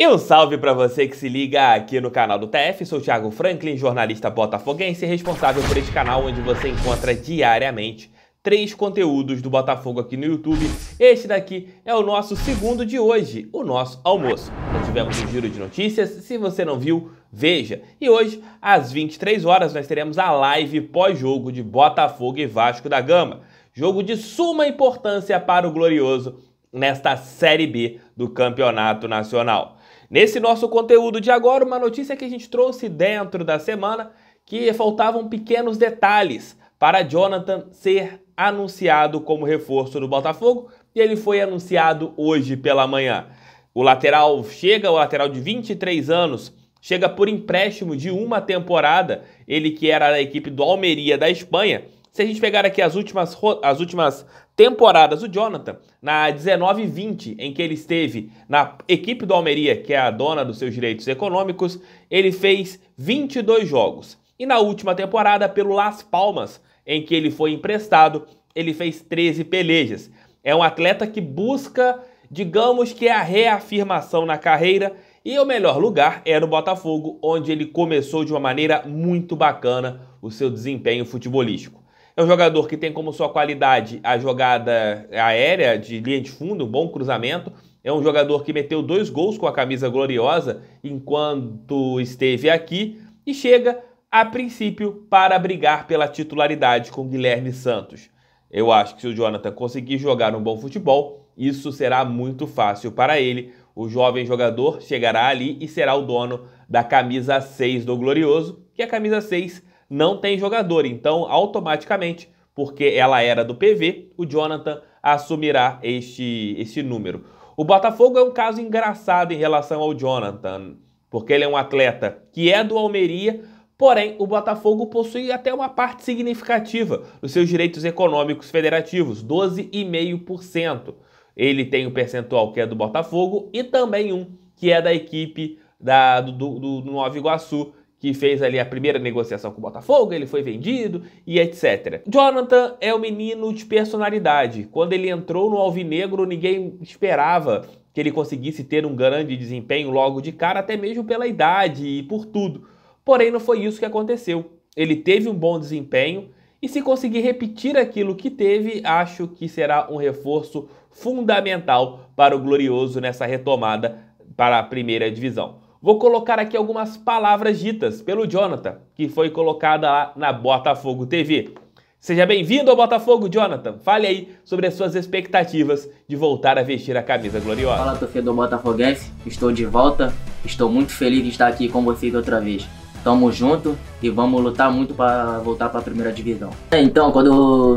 E um salve para você que se liga aqui no canal do TF, sou o Thiago Franklin, jornalista botafoguense responsável por este canal onde você encontra diariamente três conteúdos do Botafogo aqui no YouTube. Este daqui é o nosso segundo de hoje, o nosso almoço. Já tivemos um giro de notícias, se você não viu, veja. E hoje, às 23 horas, nós teremos a live pós-jogo de Botafogo e Vasco da Gama. Jogo de suma importância para o Glorioso nesta Série B do Campeonato Nacional. Nesse nosso conteúdo de agora, uma notícia que a gente trouxe dentro da semana que faltavam pequenos detalhes para Jonathan ser anunciado como reforço do Botafogo e ele foi anunciado hoje pela manhã. O lateral chega, o lateral de 23 anos, chega por empréstimo de uma temporada, ele que era da equipe do Almeria da Espanha. Se a gente pegar aqui as últimas, as últimas temporadas. O Jonathan, na 19 e 20, em que ele esteve na equipe do Almeria, que é a dona dos seus direitos econômicos, ele fez 22 jogos. E na última temporada, pelo Las Palmas, em que ele foi emprestado, ele fez 13 pelejas. É um atleta que busca, digamos que é a reafirmação na carreira, e o melhor lugar era é o Botafogo, onde ele começou de uma maneira muito bacana o seu desempenho futebolístico. É um jogador que tem como sua qualidade a jogada aérea de linha de fundo, um bom cruzamento. É um jogador que meteu dois gols com a camisa gloriosa enquanto esteve aqui e chega, a princípio, para brigar pela titularidade com Guilherme Santos. Eu acho que se o Jonathan conseguir jogar um bom futebol, isso será muito fácil para ele. O jovem jogador chegará ali e será o dono da camisa 6 do Glorioso, que a camisa 6 não tem jogador. Então, automaticamente, porque ela era do PV, o Jonathan assumirá este, este número. O Botafogo é um caso engraçado em relação ao Jonathan, porque ele é um atleta que é do Almeria, Porém, o Botafogo possui até uma parte significativa dos seus direitos econômicos federativos, 12,5%. Ele tem um percentual que é do Botafogo e também um que é da equipe da, do, do, do Nova Iguaçu, que fez ali a primeira negociação com o Botafogo, ele foi vendido e etc. Jonathan é um menino de personalidade. Quando ele entrou no Alvinegro, ninguém esperava que ele conseguisse ter um grande desempenho logo de cara, até mesmo pela idade e por tudo. Porém, não foi isso que aconteceu. Ele teve um bom desempenho e se conseguir repetir aquilo que teve, acho que será um reforço fundamental para o Glorioso nessa retomada para a primeira divisão. Vou colocar aqui algumas palavras ditas pelo Jonathan, que foi colocada lá na Botafogo TV. Seja bem-vindo ao Botafogo, Jonathan. Fale aí sobre as suas expectativas de voltar a vestir a camisa gloriosa. Fala, torcedor botafoguense. Estou de volta. Estou muito feliz de estar aqui com vocês outra vez. Tamo junto e vamos lutar muito para voltar para a primeira divisão. É, então, quando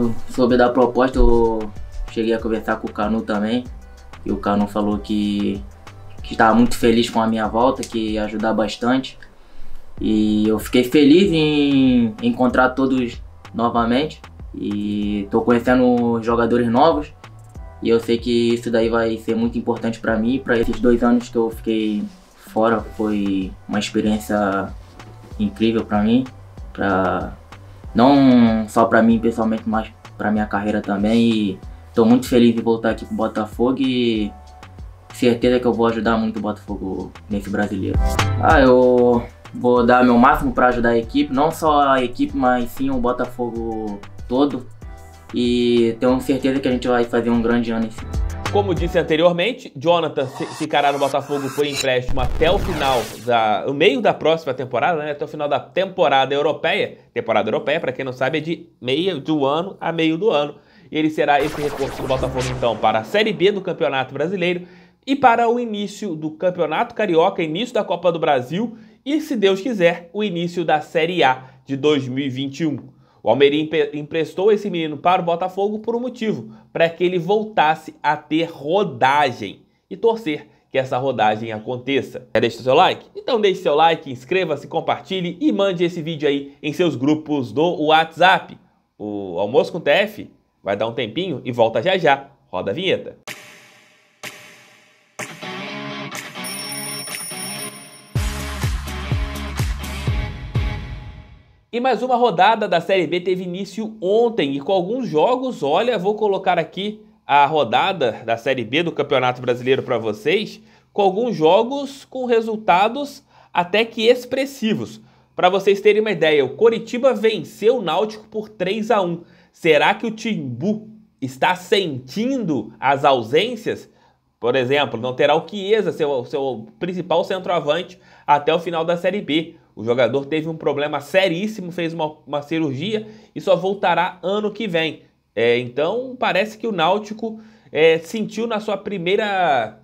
eu soube da proposta, eu cheguei a conversar com o Canu também. E o Canu falou que que estava muito feliz com a minha volta, que ia ajudar bastante. E eu fiquei feliz em encontrar todos novamente. E estou conhecendo jogadores novos. E eu sei que isso daí vai ser muito importante para mim. Para esses dois anos que eu fiquei fora, foi uma experiência incrível para mim. Pra... Não só para mim pessoalmente, mas para minha carreira também. E estou muito feliz de voltar aqui para o Botafogo. E certeza que eu vou ajudar muito o Botafogo nesse brasileiro. Ah, eu vou dar meu máximo para ajudar a equipe, não só a equipe, mas sim o Botafogo todo. E tenho certeza que a gente vai fazer um grande ano esse Como disse anteriormente, Jonathan ficará no Botafogo por empréstimo até o final da, o meio da próxima temporada, né? Até o final da temporada europeia. Temporada europeia, para quem não sabe, é de meio do ano a meio do ano. E ele será esse recurso do Botafogo então para a Série B do Campeonato Brasileiro e para o início do Campeonato Carioca, início da Copa do Brasil e, se Deus quiser, o início da Série A de 2021. O Almerim emprestou esse menino para o Botafogo por um motivo, para que ele voltasse a ter rodagem e torcer que essa rodagem aconteça. Quer deixar seu like? Então deixe seu like, inscreva-se, compartilhe e mande esse vídeo aí em seus grupos do WhatsApp. O Almoço com TF vai dar um tempinho e volta já já. Roda a vinheta. E mais uma rodada da Série B teve início ontem e com alguns jogos, olha, vou colocar aqui a rodada da Série B do Campeonato Brasileiro para vocês, com alguns jogos com resultados até que expressivos. Para vocês terem uma ideia, o Coritiba venceu o Náutico por 3 a 1. Será que o Timbu está sentindo as ausências? Por exemplo, não terá o Chiesa, seu, seu principal centroavante, até o final da Série B. O jogador teve um problema seríssimo, fez uma, uma cirurgia e só voltará ano que vem. É, então parece que o Náutico é, sentiu na sua primeira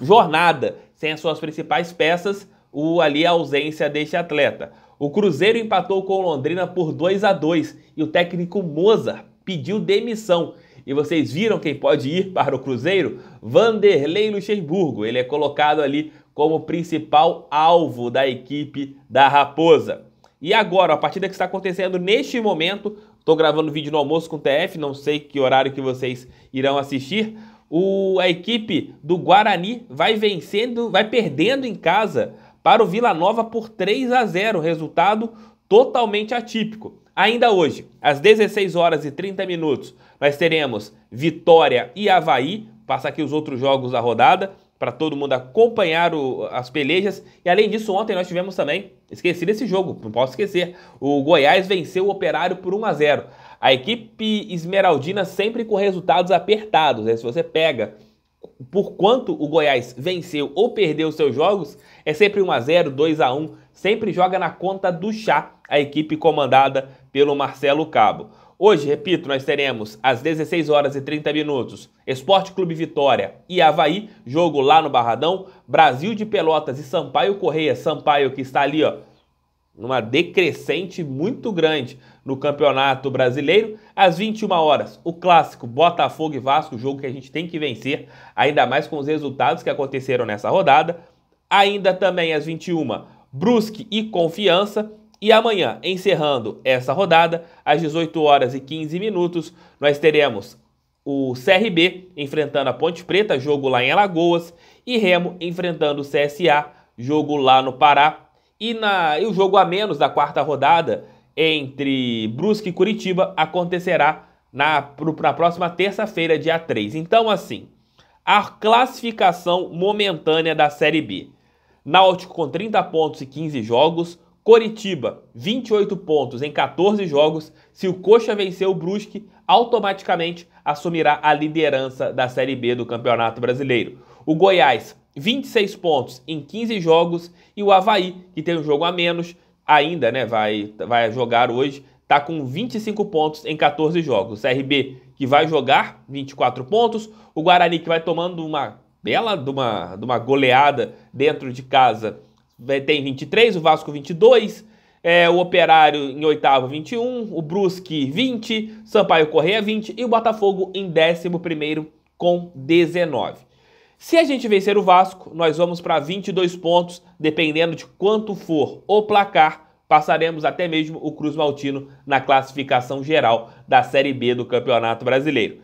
jornada, sem as suas principais peças, o, ali a ausência deste atleta. O Cruzeiro empatou com o Londrina por 2 a 2 e o técnico Moza pediu demissão. E vocês viram quem pode ir para o Cruzeiro? Vanderlei Luxemburgo. Ele é colocado ali como principal alvo da equipe da Raposa. E agora, a partida que está acontecendo neste momento, estou gravando vídeo no almoço com o TF, não sei que horário que vocês irão assistir. O, a equipe do Guarani vai vencendo, vai perdendo em casa para o Vila Nova por 3 a 0, resultado totalmente atípico. Ainda hoje, às 16 horas e 30 minutos, nós teremos Vitória e Havaí, passar aqui os outros jogos da rodada para todo mundo acompanhar o, as pelejas. E além disso, ontem nós tivemos também, esqueci desse jogo, não posso esquecer, o Goiás venceu o Operário por 1 a 0. A equipe esmeraldina sempre com resultados apertados, né? se você pega por quanto o Goiás venceu ou perdeu seus jogos, é sempre 1 a 0, 2 a 1, sempre joga na conta do chá a equipe comandada pelo Marcelo Cabo. Hoje, repito, nós teremos às 16 horas e 30 minutos Esporte Clube Vitória e Havaí, jogo lá no Barradão, Brasil de Pelotas e Sampaio Correia, Sampaio que está ali, ó, numa decrescente muito grande no Campeonato Brasileiro. Às 21 horas, o clássico Botafogo e Vasco, jogo que a gente tem que vencer, ainda mais com os resultados que aconteceram nessa rodada. Ainda também às 21, Brusque e Confiança e amanhã, encerrando essa rodada, às 18 horas e 15 minutos, nós teremos o CRB enfrentando a Ponte Preta, jogo lá em Alagoas, e Remo enfrentando o CSA, jogo lá no Pará. E, na, e o jogo a menos da quarta rodada entre Brusque e Curitiba acontecerá na, na próxima terça-feira, dia 3. Então, assim, a classificação momentânea da Série B. Náutico com 30 pontos e 15 jogos, Coritiba, 28 pontos em 14 jogos. Se o Coxa vencer o Brusque, automaticamente assumirá a liderança da Série B do Campeonato Brasileiro. O Goiás, 26 pontos em 15 jogos. E o Havaí, que tem um jogo a menos, ainda né, vai, vai jogar hoje, está com 25 pontos em 14 jogos. O CRB, que vai jogar, 24 pontos. O Guarani, que vai tomando uma bela de uma, de uma goleada dentro de casa tem 23, o Vasco 22, é, o Operário em oitavo 21, o Brusque 20, Sampaio Correia 20 e o Botafogo em décimo primeiro com 19. Se a gente vencer o Vasco, nós vamos para 22 pontos, dependendo de quanto for o placar, passaremos até mesmo o Cruz Maltino na classificação geral da Série B do Campeonato Brasileiro.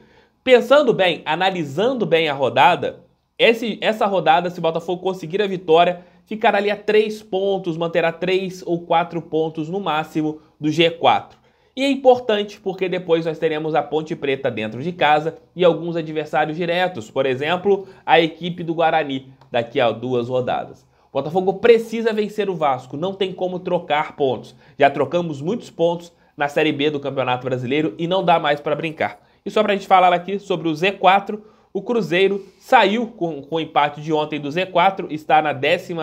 Pensando bem, analisando bem a rodada, esse, essa rodada, se o Botafogo conseguir a vitória, ficar ali a três pontos, manterá três ou quatro pontos no máximo do G4. E é importante porque depois nós teremos a Ponte Preta dentro de casa e alguns adversários diretos, por exemplo, a equipe do Guarani daqui a duas rodadas. O Botafogo precisa vencer o Vasco, não tem como trocar pontos. Já trocamos muitos pontos na Série B do Campeonato Brasileiro e não dá mais para brincar. E só para a gente falar aqui sobre o Z4, o Cruzeiro saiu com, com o empate de ontem do Z4, está na 16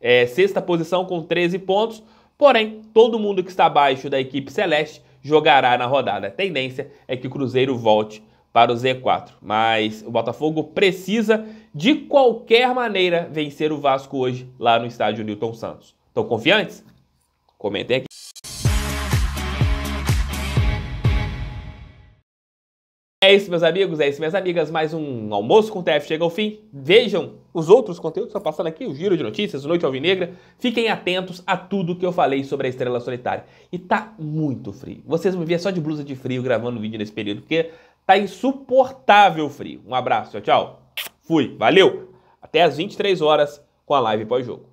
é, sexta posição com 13 pontos. Porém, todo mundo que está abaixo da equipe celeste jogará na rodada. A tendência é que o Cruzeiro volte para o Z4. Mas o Botafogo precisa, de qualquer maneira, vencer o Vasco hoje lá no estádio Newton Santos. Estão confiantes? Comentem aqui. É isso, meus amigos, é isso, minhas amigas. Mais um Almoço com o TF chega ao fim. Vejam os outros conteúdos que estão passando aqui, o Giro de Notícias, o Noite Alvinegra. Fiquem atentos a tudo que eu falei sobre a Estrela Solitária. E tá muito frio. Vocês vão ver só de blusa de frio gravando vídeo nesse período, porque tá insuportável frio. Um abraço, tchau, tchau. Fui, valeu. Até às 23 horas com a live pós-jogo.